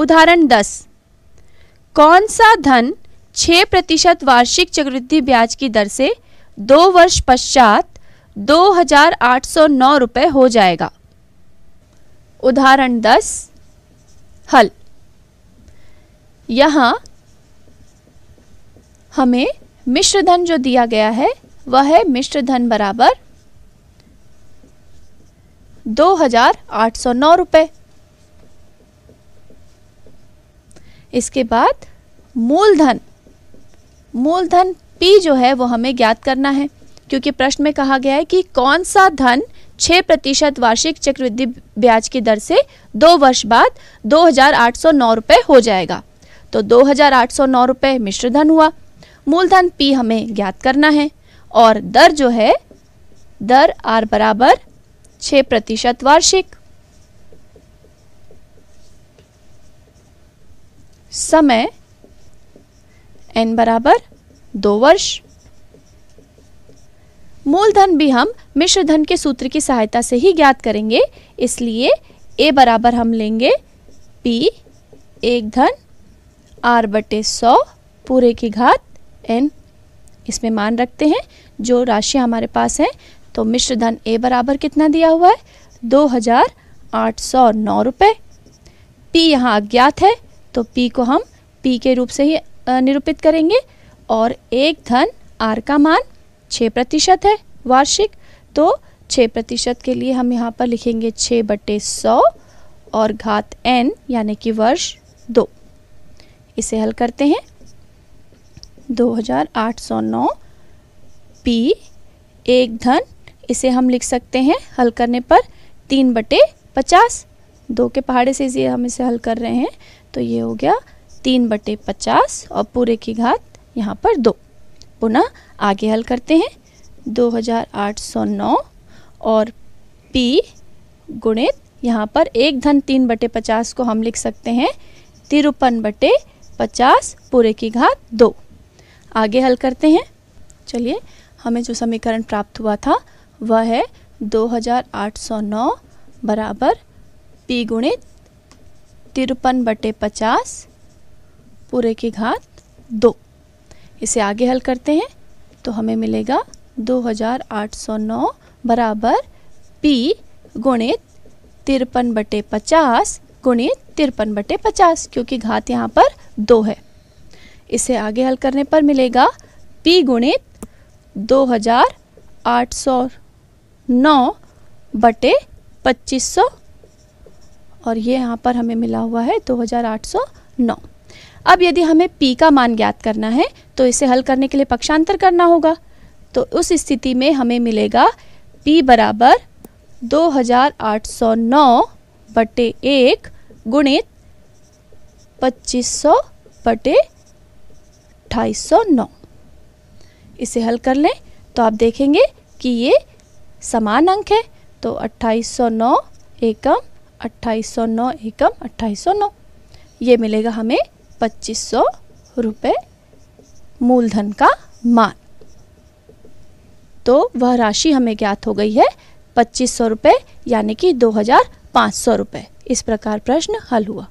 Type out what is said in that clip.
उदाहरण दस कौन सा धन 6 प्रतिशत वार्षिक चक्रवृद्धि ब्याज की दर से दो वर्ष पश्चात दो हजार आठ सौ नौ रुपए हो जाएगा उदाहरण दस हल यहां हमें मिश्र धन जो दिया गया है वह है मिश्र धन बराबर दो हजार आठ सौ नौ रुपए इसके बाद मूलधन मूलधन पी जो है वो हमें ज्ञात करना है क्योंकि प्रश्न में कहा गया है कि कौन सा धन 6 प्रतिशत वार्षिक चक्रवृद्धि ब्याज की दर से दो वर्ष बाद दो रुपए हो जाएगा तो दो रुपए मिश्र धन हुआ मूलधन पी हमें ज्ञात करना है और दर जो है दर आर बराबर 6 प्रतिशत वार्षिक समय एन बराबर दो वर्ष मूलधन भी हम मिश्र धन के सूत्र की सहायता से ही ज्ञात करेंगे इसलिए ए बराबर हम लेंगे पी एक धन आर बटे सौ पूरे की घात एन इसमें मान रखते हैं जो राशि हमारे पास है तो मिश्र धन ए बराबर कितना दिया हुआ है दो हजार आठ सौ नौ रुपये पी यहाँ अज्ञात है तो पी को हम पी के रूप से ही निरूपित करेंगे और एक धन आर का मान छः प्रतिशत है वार्षिक तो छः प्रतिशत के लिए हम यहाँ पर लिखेंगे छः बटे सौ और घात एन यानी कि वर्ष दो इसे हल करते हैं 2809 पी एक धन इसे हम लिख सकते हैं हल करने पर तीन बटे पचास दो के पहाड़े से इसे हम इसे हल कर रहे हैं तो ये हो गया तीन बटे पचास और पूरे की घात यहाँ पर दो पुनः आगे हल करते हैं 2809 और P गुणित यहाँ पर एक धन तीन बटे पचास को हम लिख सकते हैं तिरुपन बटे पचास पूरे की घात दो आगे हल करते हैं चलिए हमें जो समीकरण प्राप्त हुआ था वह है 2809 बराबर पी गुणित तिरपन बटे पचास पूरे की घात दो इसे आगे हल करते हैं तो हमें मिलेगा 2809 बराबर पी गुणित तिरपन बटे पचास गुणित तिरपन बटे पचास क्योंकि घात यहाँ पर दो है इसे आगे हल करने पर मिलेगा पी गुणित दो हजार आठ सौ नौ बटे पच्चीस सौ और ये यहाँ पर हमें मिला हुआ है 2809 अब यदि हमें पी का मान ज्ञात करना है तो इसे हल करने के लिए पक्षांतर करना होगा तो उस स्थिति में हमें मिलेगा पी बराबर 2809 बटे एक गुणित पच्चीस बटे अट्ठाईस इसे हल कर लें तो आप देखेंगे कि ये समान अंक है तो 2809 एकम अट्ठाईस सौ नौ एकम अट्ठाईस सौ नौ ये मिलेगा हमें पच्चीस सौ रुपये मूलधन का मान तो वह राशि हमें ज्ञात हो गई है पच्चीस सौ रुपये यानी कि दो हज़ार पाँच सौ रुपये इस प्रकार प्रश्न हल हुआ